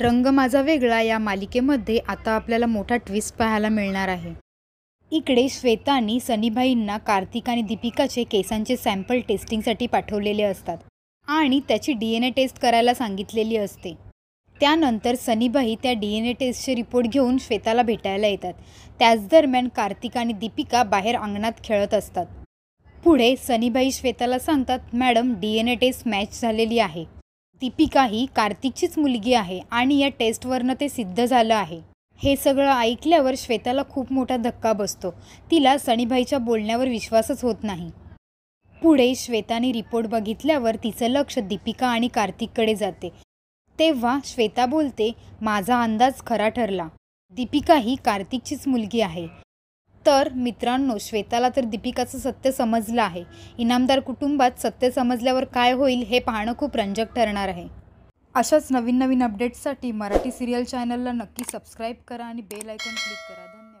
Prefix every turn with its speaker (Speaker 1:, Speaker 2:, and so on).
Speaker 1: रंग माझा वेगळा या मालिकेमध्ये आता आपल्याला मोठा ट्विस्ट पाहायला मिळणार आहे इकडे श्वेतानी सनीभाईंना कार्तिक आणि दीपिकाचे केसांचे सॅम्पल टेस्टिंगसाठी पाठवलेले असतात आणि त्याची डी एन ए टेस्ट करायला सांगितलेली असते त्यानंतर सनीबाई त्या डी एन ए टेस्टचे रिपोर्ट घेऊन श्वेताला भेटायला येतात त्याच दरम्यान कार्तिक आणि दीपिका बाहेर अंगणात खेळत असतात पुढे सनीबाई श्वेताला सांगतात madam D N A test match झालेली आहे दीपिका ही कार्तिकचीच मुलगी आहे आणि या टेस्टवरनं ते सिद्ध झालं आहे हे सगळं ऐकल्यावर श्वेताला खूप मोठा धक्का बसतो तिला सणीभाईच्या बोलण्यावर विश्वासच होत नाही पुढे श्वेताने रिपोर्ट बघितल्यावर तिचं लक्ष दीपिका आणि कार्तिककडे जाते तेव्हा श्वेता बोलते माझा अंदाज खरा ठरला दीपिका ही कार्तिकचीच मुलगी आहे तर मित्रांनो श्वेताला तर दीपिकाचं सत्य समजलं आहे इनामदार कुटुंबात सत्य समजल्यावर काय होईल हे पाहणं खूप रंजक ठरणार आहे अशाच नवीन नवीन अपडेट्ससाठी मराठी सिरियल चॅनलला नक्की सबस्क्राईब करा आणि बेल आयकॉन क्लिक करा धन्यवाद